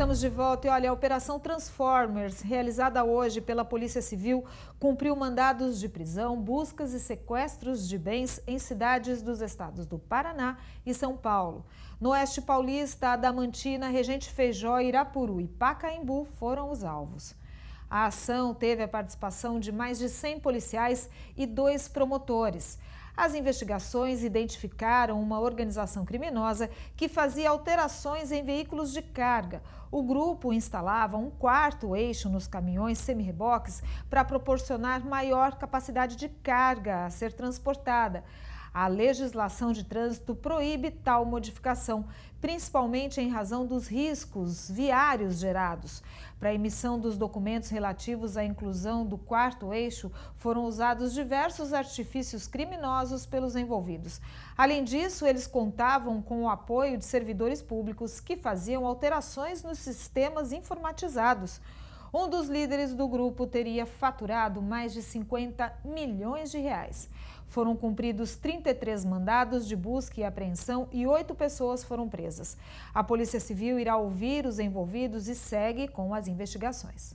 estamos de volta e olha, a Operação Transformers, realizada hoje pela Polícia Civil, cumpriu mandados de prisão, buscas e sequestros de bens em cidades dos estados do Paraná e São Paulo. No Oeste Paulista, Adamantina, Regente Feijó, Irapuru e Pacaembu foram os alvos. A ação teve a participação de mais de 100 policiais e dois promotores. As investigações identificaram uma organização criminosa que fazia alterações em veículos de carga. O grupo instalava um quarto eixo nos caminhões semi-reboques para proporcionar maior capacidade de carga a ser transportada. A legislação de trânsito proíbe tal modificação, principalmente em razão dos riscos viários gerados. Para a emissão dos documentos relativos à inclusão do quarto eixo, foram usados diversos artifícios criminosos pelos envolvidos. Além disso, eles contavam com o apoio de servidores públicos que faziam alterações nos sistemas informatizados. Um dos líderes do grupo teria faturado mais de 50 milhões de reais. Foram cumpridos 33 mandados de busca e apreensão e oito pessoas foram presas. A Polícia Civil irá ouvir os envolvidos e segue com as investigações.